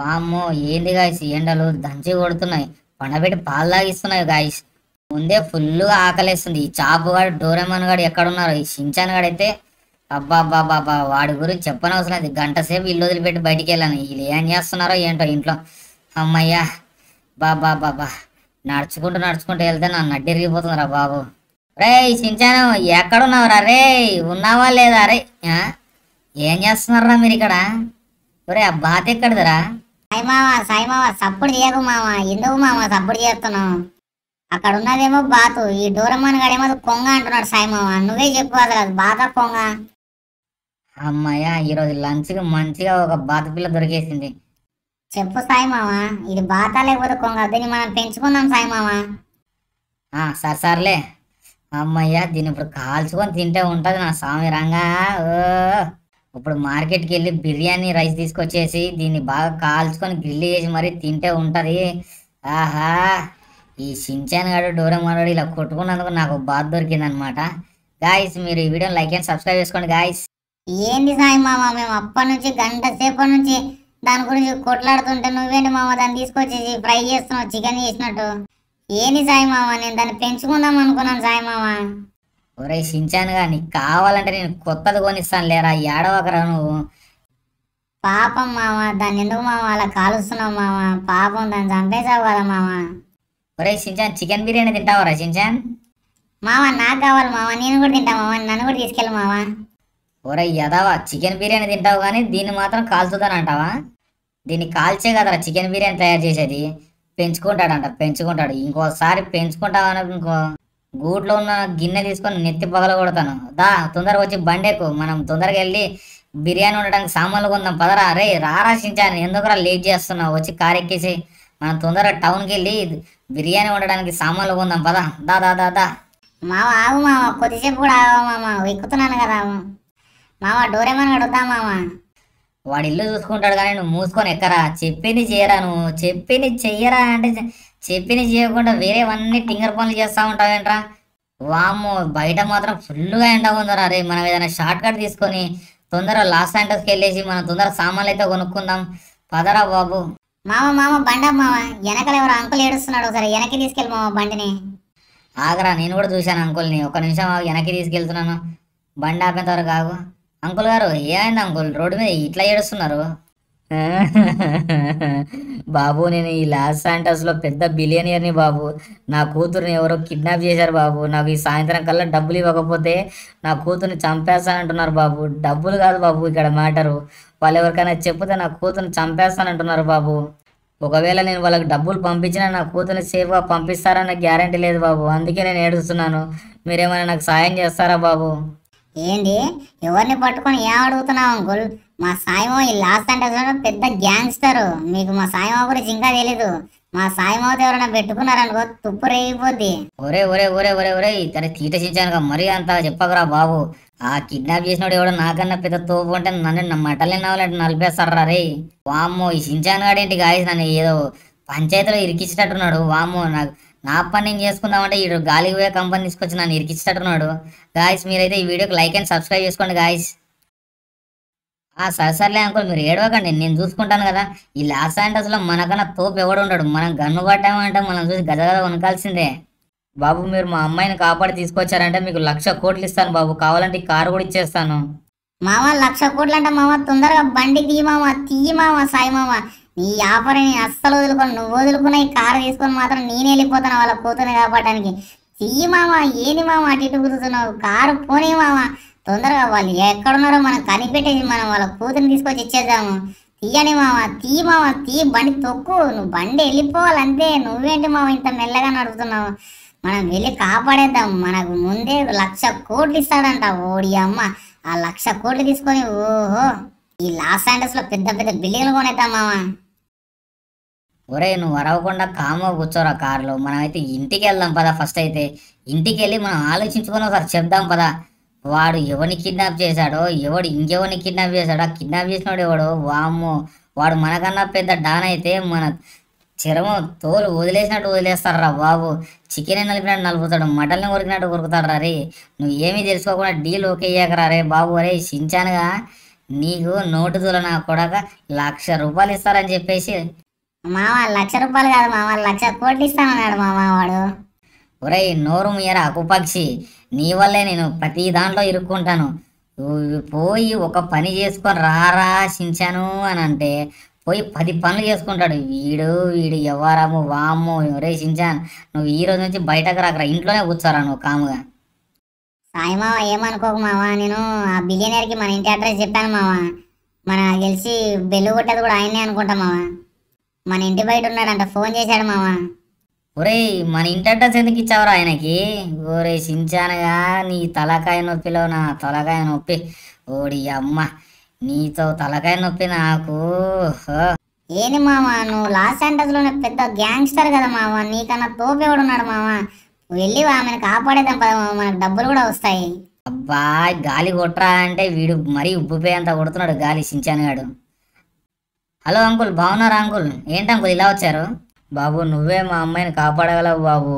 వామ్మో ఏంది గాయస్ ఎండలు దంచి కొడుతున్నాయి పండబెట్టి పాలు తాగిస్తున్నాయి గాయస్ ముందే ఫుల్గా ఆకలేస్తుంది ఈ చాపు గాడు డోరెమన్ గాడు ఎక్కడున్నారు ఈ షించాన్ గాడు అయితే అబ్బా అబ్బా వాడి గురించి చెప్పనవసరం అది గంట సేపు ఇల్లు వదిలిపెట్టి బయటికి వెళ్ళాను వీళ్ళు ఏం చేస్తున్నారో ఏంటో ఇంట్లో అమ్మయ్యా బాబా బాబా నడుచుకుంటూ నడుచుకుంటూ వెళ్తే నా నడ్డి ఇరిగిపోతుందిరా బాబు రే ఎక్కడ ఎక్కడున్నావురా రే ఉన్నావా లేదా రే ఏం చేస్తున్నారా మీరు ఇక్కడ రే ఆ బాత ఎక్కడదిరా సాయి మామ సాయి మామ సప్పుడు చేయకు మామ ఎందుకు మామ సప్పుడు చేస్తున్నావు అక్కడ ఉన్నదేమో బాతు ఈ డోరమ్మన్ గడేమో కొంగ అంటున్నాడు సాయి మామ నువ్వే చెప్పు అసలు బాత కొంగ అమ్మయ్య ఈరోజు లంచ్కి మంచిగా ఒక బాత పిల్ల దొరికేసింది చెప్పు సాయి మామ ఇది బాత లేకపోతే కొంగ దీన్ని మనం పెంచుకుందాం సాయి మామ సర్ సర్లే అమ్మయ్యా దీన్ని ఇప్పుడు కాల్చుకొని తింటే ఉంటుంది నా స్వామి రంగా ఓ ఇప్పుడు మార్కెట్కి వెళ్ళి బిర్యానీ రైస్ తీసుకొచ్చేసి దీన్ని బాగా కాల్చుకొని గ్రిల్ చేసి మరీ తింటే ఉంటుంది ఆహా ఈ షించాన్ గాడు డోరమాడు ఇలా కొట్టుకున్నందుకు నాకు బాధ దొరికిందనమాట గాయస్ మీరు ఈ వీడియో లైక్ అండ్ సబ్స్క్రైబ్ చేసుకోండి గాయస్ ఏంది సాయి మామ మేము అప్పటి నుంచి గంట సేపటి నుంచి దాని గురించి కొట్లాడుతుంటే నువ్వేంటి మామ దాన్ని తీసుకొచ్చేసి ఫ్రై చేస్తున్నావు చికెన్ చేసినట్టు ఏంది సాయి మామ నేను దాన్ని పెంచుకుందాం అనుకున్నాను సాయి మామ ఒరే షించానుగా నీకు కావాలంటే నేను కొత్తది కొనిస్తాను లేరా ఏడవకరా నువ్వు పాపం మామ దాన్ని ఎందుకు మామ అలా కాలుస్తున్నావు మామ పాపం దాన్ని చంపేసావు కదా మామ ఒరే షించాన్ చికెన్ బిర్యానీ తింటావరా షించాన్ మామ నాకు కావాలి మామ నేను కూడా తింటా మామ నన్ను కూడా తీసుకెళ్ళి మామ ఒరే యదావా చికెన్ బిర్యానీ తింటావు కానీ దీన్ని మాత్రం కాల్చుతాను అంటావా దీన్ని కాల్చే కదరా చికెన్ బిర్యానీ తయారు చేసేది పెంచుకుంటాడంట పెంచుకుంటాడు ఇంకోసారి పెంచుకుంటావని ఇంకో గూట్లో ఉన్న గిన్నె తీసుకొని నెత్తి పగల కొడతాను దా తొందరగా వచ్చి బండేకు మనం తొందరగా వెళ్ళి బిర్యానీ ఉండడానికి సామాన్లు కొందాం పదరా రే రారాశించాను చించాను ఎందుకురా లేట్ చేస్తున్నావు వచ్చి కారు ఎక్కేసి మనం తొందరగా టౌన్కి వెళ్ళి బిర్యానీ ఉండడానికి సామాన్లు కొందాం పదా దా దా దా దా మామ ఆగు మామ కొద్దిసేపు కూడా ఆగు మామ ఎక్కుతున్నాను కదా మామ డోరేమని అడుగుతా మామ వాడు ఇల్లు చూసుకుంటాడు కానీ నువ్వు మూసుకొని ఎక్కరా చెప్పింది చేయరా నువ్వు చెప్పింది చెయ్యరా అంటే చెప్పిన చేయకుండా వేరేవన్నీ టింగర్ పనులు చేస్తూ ఉంటావేంట్రా వామ్మో బయట మాత్రం ఫుల్గా ఎండ ఉందరా అరే మనం ఏదైనా షార్ట్ కట్ తీసుకొని తొందరగా లాస్ శాంటోస్కి వెళ్ళేసి మనం తొందర సామాన్లు అయితే కొనుక్కుందాం పదరా బాబు మామ మామ బండ మామ వెనకలు ఎవరు అంకుల్ ఏడుస్తున్నాడు ఒకసారి వెనక్కి తీసుకెళ్ళి మామ బండిని ఆగరా నేను కూడా చూశాను అంకుల్ని ఒక నిమిషం వెనక్కి తీసుకెళ్తున్నాను బండి ఆపేంతవరకు వరకు అంకుల్ గారు ఏమైంది అంకుల్ రోడ్డు మీద ఇట్లా ఏడుస్తున్నారు బాబు నేను ఈ లాస్ శాంటస్లో పెద్ద బిలియనియర్ని బాబు నా కూతురుని ఎవరో కిడ్నాప్ చేశారు బాబు నాకు ఈ సాయంత్రం కల్లా డబ్బులు ఇవ్వకపోతే నా కూతురుని చంపేస్తానంటున్నారు బాబు డబ్బులు కాదు బాబు ఇక్కడ మ్యాటరు వాళ్ళు ఎవరికైనా చెప్తే నా కూతురుని చంపేస్తానంటున్నారు బాబు ఒకవేళ నేను వాళ్ళకి డబ్బులు పంపించినా నా కూతురుని సేఫ్గా పంపిస్తారన్న గ్యారంటీ లేదు బాబు అందుకే నేను ఏడుస్తున్నాను మీరేమైనా నాకు సాయం చేస్తారా బాబు ఏంటి ఎవరిని పట్టుకొని ఏం అడుగుతున్నావు అంకుల్ మా సాయిమో ఈ లాస్ట్ అంటే పెద్ద గ్యాంగ్స్టర్ మీకు మా సాయిమో గురించి ఇంకా తెలీదు మా సాయిమో ఎవరైనా పెట్టుకున్నారనుకో తుప్పు రేగిపోద్ది ఒరే ఒరే ఒరే ఒరే ఒరే ఇతను తీట చించాను మరీ అంత చెప్పకరా బాబు ఆ కిడ్నాప్ చేసినోడు ఎవడో నాకన్నా పెద్ద తోపు అంటే నన్ను మటలే నవ్వాలంటే నలిపేస్తారా రే వామ్మో ఈ సించాన్ గాడేంటి గాయస్ నన్ను ఏదో పంచాయతీలో ఇరికించినట్టున్నాడు వామ్మో నాకు నా పని నేను చేసుకుందామంటే ఈడు గాలికి పోయే కంపెనీ తీసుకొచ్చి నన్ను ఇరికిచ్చేటట్టున్నాడు గాయస్ మీరైతే ఈ వీడియోకి లైక్ అండ్ సబ్స్క్రైబ్ చేసుకోండి గాయస్ ఆ సరసర్లే అనుకోండి మీరు ఏడవకండి నేను చూసుకుంటాను కదా ఈ లాస్ అసలు మనకన్నా తోపు ఎవడు ఉంటాడు మనం గన్ను పట్టామంటే మనం చూసి గద వనకాల్సిందే బాబు మీరు మా అమ్మాయిని కాపాడి తీసుకొచ్చారంటే మీకు లక్ష కోట్లు ఇస్తాను బాబు కావాలంటే కారు కూడా ఇచ్చేస్తాను మామ లక్ష కోట్లు అంటే మామ తొందరగా బండి తీయమా తీయమా సాయి మామ నీ ఆఫర్ని నేను అస్సలు వదులుకోను నువ్వు వదులుకున్న ఈ కారు తీసుకొని మాత్రం నేను వెళ్ళిపోతాను వాళ్ళ కూతురు కాపాడడానికి చెయ్యి మామ ఏని మామ అటు ఇటు కుదురుతున్నావు కారు పోనీ మామ తొందరగా వాళ్ళు ఎక్కడున్నారో మనం కనిపెట్టేసి మనం వాళ్ళ కూతురిని తీసుకొచ్చి ఇచ్చేద్దాము తీయని మామ తీ మామ తీ బండి తొక్కు నువ్వు బండి వెళ్ళిపోవాలంతే నువ్వేంటి మామ ఇంత మెల్లగా నడుపుతున్నావు మనం వెళ్ళి కాపాడేద్దాం మనకు ముందే లక్ష కోట్లు ఇస్తాడంట ఓడి అమ్మ ఆ లక్ష కోట్లు తీసుకొని ఓహో ఈ లాస్ ఆండర్స్లో లో పెద్ద పెద్ద బిల్డింగ్లు కొనేద్దాం మామ ఒరే నువ్వు అరవకుండా కామో కూర్చోరా కారులో మనమైతే ఇంటికి వెళ్దాం పదా ఫస్ట్ అయితే ఇంటికి వెళ్ళి మనం ఆలోచించుకొని ఒకసారి చెప్దాం పదా వాడు ఎవరిని కిడ్నాప్ చేశాడో ఎవడు ఇంకెవరిని కిడ్నాప్ చేశాడో కిడ్నాప్ చేసినోడు ఎవడో వామ్మో వాడు మనకన్నా పెద్ద డాన్ అయితే మన చర్మం తోలు వదిలేసినట్టు వదిలేస్తారా బాబు చికెన్ నలిపినట్టు నలుపుతాడు మటన్ కొరికినట్టు కొరుకుతాడు రే నువ్వు ఏమీ తెలుసుకోకుండా డీల్ ఓకే అయ్యాకరా రే బాబు రే సించానుగా నీకు నోటు తులన కొడక లక్ష రూపాయలు ఇస్తారని చెప్పేసి మామ లక్ష రూపాయలు కాదు మామ లక్ష కోట్లు ఇస్తామన్నాడు మా వాడు ఒరే నోరు మీరా కుపక్షి నీ వల్లే నేను ప్రతి దాంట్లో ఇరుక్కుంటాను పోయి ఒక పని చేసుకొని రారా చించాను అని అంటే పోయి పది పనులు చేసుకుంటాడు వీడు వీడు ఎవరము వాము ఒరే చించాన్ నువ్వు ఈ రోజు నుంచి బయటకు రాకరా ఇంట్లోనే కూర్చోరా నువ్వు కాముగా సాయి మావ ఏమనుకోక మావా నేను ఆ బిలియనర్కి మన ఇంటి అడ్రస్ చెప్పాను మావా మన గెలిచి బెల్లు కొట్టేది కూడా ఆయనే అనుకుంటా మావా మన ఇంటి బయట ఉన్నాడంట ఫోన్ చేశాడు మామ ఒరేయ్ మన ఇంటి అడ్రస్ ఎందుకు ఇచ్చావురా ఆయనకి ఓరే సించానగా నీ తలకాయ నొప్పిలో నా తలకాయ నొప్పి ఓడి అమ్మ నీతో తలకాయ నొప్పి నాకు ఏంది మామ నువ్వు లాస్ లో పెద్ద గ్యాంగ్స్టర్ కదా మామ నీకన్నా కూడా ఉన్నాడు మామ వెళ్ళి ఆమెను కాపాడేదాం పద మామ మనకు డబ్బులు కూడా వస్తాయి అబ్బా గాలి కొట్టరా అంటే వీడు మరీ ఉబ్బిపోయేంత కొడుతున్నాడు గాలి సించానగాడు హలో అంకుల్ బాగున్నారా అంకుల్ ఏంటి అంకుల్ ఇలా వచ్చారు బాబు నువ్వే మా అమ్మాయిని కాపాడగలవు బాబు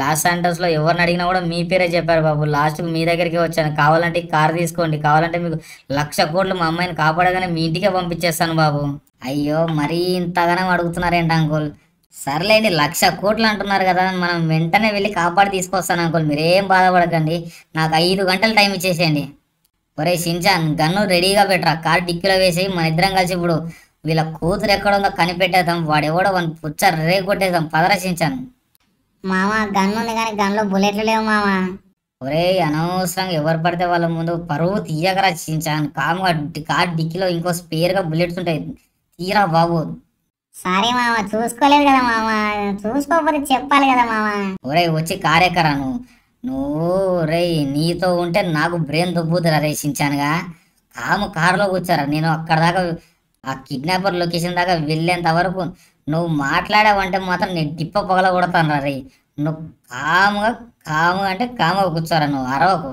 లాస్ సెంటర్స్లో ఎవరిని అడిగినా కూడా మీ పేరే చెప్పారు బాబు లాస్ట్కు మీ దగ్గరికి వచ్చాను కావాలంటే కార్ తీసుకోండి కావాలంటే మీకు లక్ష కోట్లు మా అమ్మాయిని కాపాడగానే మీ ఇంటికే పంపించేస్తాను బాబు అయ్యో మరీ ఇంతగానం అడుగుతున్నారేంటి అంకుల్ సర్లేండి లక్ష కోట్లు అంటున్నారు కదా మనం వెంటనే వెళ్ళి కాపాడి తీసుకొస్తాను అంకుల్ మీరేం బాధపడకండి నాకు ఐదు గంటలు టైం ఇచ్చేసేయండి ఒరే షించాన్ గన్ను రెడీగా పెట్టరా కార్ డిక్కీలో వేసి మన ఇద్దరం కలిసి ఇప్పుడు వీళ్ళ కూతురు ఎక్కడుందో కనిపెట్టేద్దాం వాడు వాడెవడో వాడిని పుచ్చ కొట్టేద్దాం పదరచించాను మామ గన్ను ఉంది కానీ గన్లో బుల్లెట్లు లేవు మామ ఒరే అనవసరంగా ఎవరు పడితే వాళ్ళ ముందు పరువు తీయక రచించాను కాముగా కార్ డిక్కీలో ఇంకో స్పేర్గా బుల్లెట్స్ ఉంటాయి తీరా బాబు సారీ మామ చూసుకోలేదు కదా మామ చూసుకోకపోతే చెప్పాలి కదా మామ ఒరే వచ్చి కారెక్కరా నువ్వు నువ్వు రే నీతో ఉంటే నాకు బ్రెయిన్ దుబ్బుతురా రేషించానుగా కాము కారులో కూర్చారా నేను అక్కడ దాకా ఆ కిడ్నాపర్ లొకేషన్ దాకా వెళ్ళేంత వరకు నువ్వు మాట్లాడావంటే మాత్రం నేను తిప్ప పగల కొడతాను రీ నువ్వు కాముగా కాము అంటే కాముగా కూర్చోరా నువ్వు అరవకు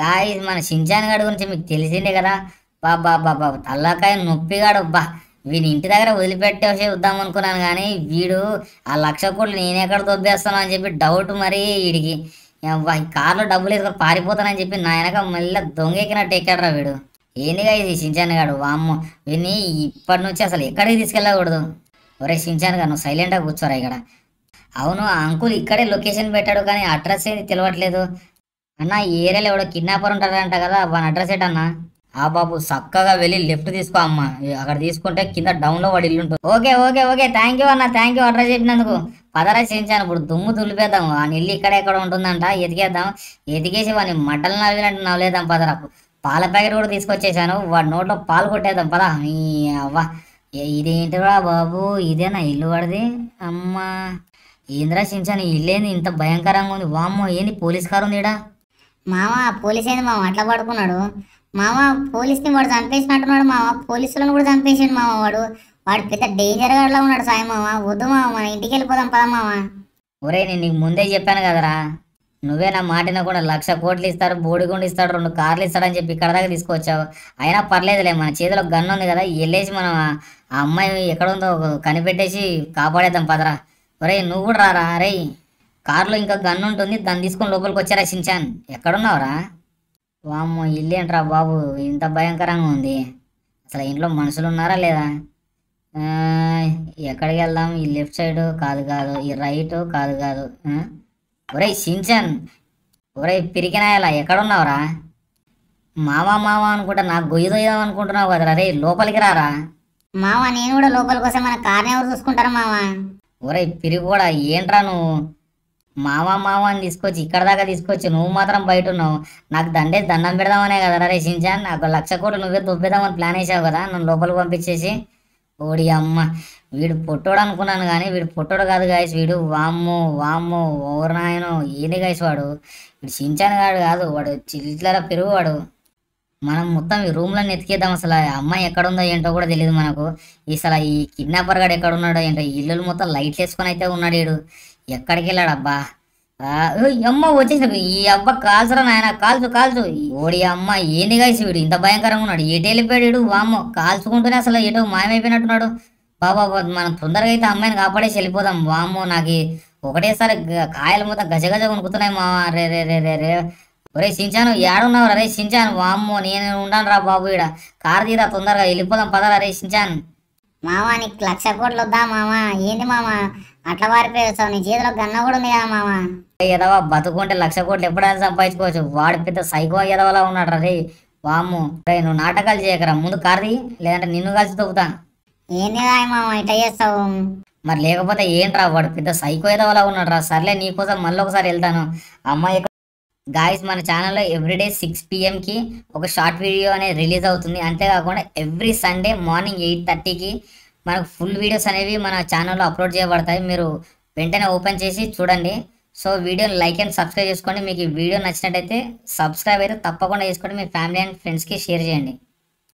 గాయ మన షించాన్ గడి గురించి మీకు తెలిసిందే కదా బాబా బాబా తల్లకాయ నొప్పిగాడు బా వీని ఇంటి దగ్గర వదిలిపెట్టేసి వద్దాం అనుకున్నాను కానీ వీడు ఆ లక్ష కోట్లు నేను ఎక్కడ దొబ్బేస్తాను అని చెప్పి డౌట్ మరి వీడికి కార్లో డబ్బులు వేసుకొని పారిపోతానని చెప్పి నా వెనక మళ్ళీ ఎక్కినట్టు ఎక్కాడరా వీడు ఏందిగా ఇది షించాన్ గాడు వామ్మ వీడిని ఇప్పటి నుంచి అసలు ఎక్కడికి తీసుకెళ్ళకూడదు ఒరే షించాన్ గారు నువ్వు సైలెంట్గా కూర్చోరా ఇక్కడ అవును అంకుల్ ఇక్కడే లొకేషన్ పెట్టాడు కానీ అడ్రస్ ఏది తెలియట్లేదు అన్న ఈ ఏరియాలో ఎవడో కిడ్నాపర్ ఉంటారంట కదా వాని అడ్రస్ ఏంటన్నా ఆ బాబు చక్కగా వెళ్ళి లెఫ్ట్ తీసుకో అమ్మ అక్కడ తీసుకుంటే కింద డౌన్లో వాడు ఇల్లు ఉంటుంది okay okay okay thank you అన్న థ్యాంక్ యూ అడ్రస్ చెప్పినందుకు పదరా చేయించాను ఇప్పుడు దుమ్ము దులిపేద్దాం ఆ ఇల్లు ఇక్కడ ఎక్కడ ఉంటుందంట ఎతికేద్దాం ఎతికేసి వాడిని మడ్డలు నవ్వినట్టు నవ్వలేదాం పదరాకు పాల ప్యాకెట్ కూడా తీసుకొచ్చేసాను వాడు నోట్లో పాలు కొట్టేద్దాం పదా ఈ ఇదేంటి రా బాబు ఇదేనా ఇల్లు వాడిది అమ్మా ఏంద్రా చించాను ఇల్లేంది ఇంత భయంకరంగా ఉంది వామ్మో ఏంది పోలీస్ కారు ఉంది ఇడా మామ పోలీస్ అయింది మామ అట్లా పడుకున్నాడు మామ పోలీస్ని వాడు చంపేసినట్టున్నాడు మావ పోలీసులను కూడా చంపేసాడు మావ వాడు వాడు పెద్ద డేంజర్ గాడ్లా ఉన్నాడు సాయి మామ వద్దు మామ మన ఇంటికి వెళ్ళిపోదాం పదా ఒరే నేను నీకు ముందే చెప్పాను కదరా నువ్వే నా మాటిన కూడా లక్ష కోట్లు ఇస్తారు బోడిగుండు ఇస్తాడు రెండు కార్లు ఇస్తాడని చెప్పి ఇక్కడ దాకా తీసుకొచ్చావు అయినా పర్లేదులే మన చేతిలో గన్ ఉంది కదా వెళ్ళేసి మనం ఆ అమ్మాయి ఎక్కడ ఉందో కనిపెట్టేసి కాపాడేద్దాం పదరా ఒరే నువ్వు కూడా రారా అరే కారులో ఇంకా గన్ ఉంటుంది దాన్ని తీసుకొని లోపలికి వచ్చారా షించాన్ ఎక్కడున్నావురా వామ్మో ఏంట్రా బాబు ఇంత భయంకరంగా ఉంది అసలు ఇంట్లో మనుషులు ఉన్నారా లేదా ఎక్కడికి వెళ్దాం ఈ లెఫ్ట్ సైడు కాదు కాదు ఈ రైట్ కాదు కాదు ఒరే షించన్ ఒరే పిరికినాయలా ఎక్కడున్నావురా మావా మావా అనుకుంటా నాకు గొయ్యి దొయ్యదాం అనుకుంటున్నావు కదా అరే లోపలికి రారా మావా నేను కూడా లోపలికి వస్తే మన కార్ని ఎవరు చూసుకుంటారు మావా ఒరే పిరిగి కూడా ఏంట్రా నువ్వు మావా మావా అని తీసుకొచ్చి ఇక్కడ దాకా తీసుకొచ్చి నువ్వు మాత్రం బయట ఉన్నావు నాకు దండే దండం పెడదామనే కదా రే షించాన్ నాకు లక్ష కోట్లు నువ్వే దొబ్బేదామని ప్లాన్ వేసావు కదా నన్ను లోపలికి పంపించేసి ఓడి అమ్మ వీడు పొట్టోడు అనుకున్నాను కానీ వీడు పొట్టోడు కాదు గాయస్ వీడు వామ్ము వామ్ము ఓర్నాయను ఏంది గాయస్ వాడు వీడు సించాను కాడు కాదు వాడు చిల్లర పెరుగు వాడు మనం మొత్తం ఈ రూమ్లను ఎతికేద్దాం అసలు అమ్మాయి అమ్మాయి ఎక్కడుందో ఏంటో కూడా తెలియదు మనకు అసలు ఈ కిడ్నాపర్ గాడు ఉన్నాడో ఏంటో ఇల్లు మొత్తం లైట్లు వేసుకొని అయితే ఉన్నాడు వీడు ఎక్కడికి వెళ్ళాడబ్బా అమ్మ వచ్చేసాడు ఈ అబ్బ కాల్చరా నాయన కాల్చు కాల్చు ఓడి అమ్మ ఏంది గాయస్ వీడు ఇంత భయంకరంగా ఉన్నాడు ఎటు వెళ్ళిపోయాడు వీడు వామ్మ కాల్చుకుంటూనే అసలు ఏటో మాయమైపోయినట్టున్నాడు బాబా మనం తొందరగా అయితే అమ్మాయిని కాపాడేసి వెళ్ళిపోదాం వాము నాకు ఒకటేసారి కాయలు గజ గజగజ కొనుక్కుతున్నాయి మా రే రే రే రే రే ఒరే సించాను ఏడున్నావు అరే సించాను వామ్మో నేను ఉండాను రా బాబు ఇక్కడ కారు తీరా తొందరగా వెళ్ళిపోదాం పదరా రే సించాను మావా నీకు లక్ష కోట్లు వద్దా మావా ఏంది మావా అట్లా వారిపోయావు నీ చేతిలో గన్న కూడా ఉంది కదా మావా ఎదవా బతుకుంటే లక్ష కోట్లు ఎప్పుడైనా సంపాదించుకోవచ్చు వాడి పెద్ద సైకో ఎదవలా ఉన్నాడు రే వామ్ము నువ్వు నాటకాలు చేయకరా ముందు కారు లేదంటే నిన్ను కలిసి తొక్కుతాను ఏంది మామ ఇట్లా చేస్తావు మరి లేకపోతే ఏంట్రా వాడు పెద్ద సైకో అలా ఉన్నాడు రా సర్లే నీకోసం మళ్ళీ ఒకసారి వెళ్తాను అమ్మాయి గాయస్ మన ఛానల్లో ఎవ్రీడే సిక్స్ పిఎంకి ఒక షార్ట్ వీడియో అనేది రిలీజ్ అవుతుంది అంతేకాకుండా ఎవ్రీ సండే మార్నింగ్ ఎయిట్ థర్టీకి మనకు ఫుల్ వీడియోస్ అనేవి మన ఛానల్లో అప్లోడ్ చేయబడతాయి మీరు వెంటనే ఓపెన్ చేసి చూడండి సో వీడియోని లైక్ అండ్ సబ్స్క్రైబ్ చేసుకోండి మీకు ఈ వీడియో నచ్చినట్టయితే సబ్స్క్రైబ్ అయితే తప్పకుండా చేసుకోండి మీ ఫ్యామిలీ అండ్ ఫ్రెండ్స్కి షేర్ చేయండి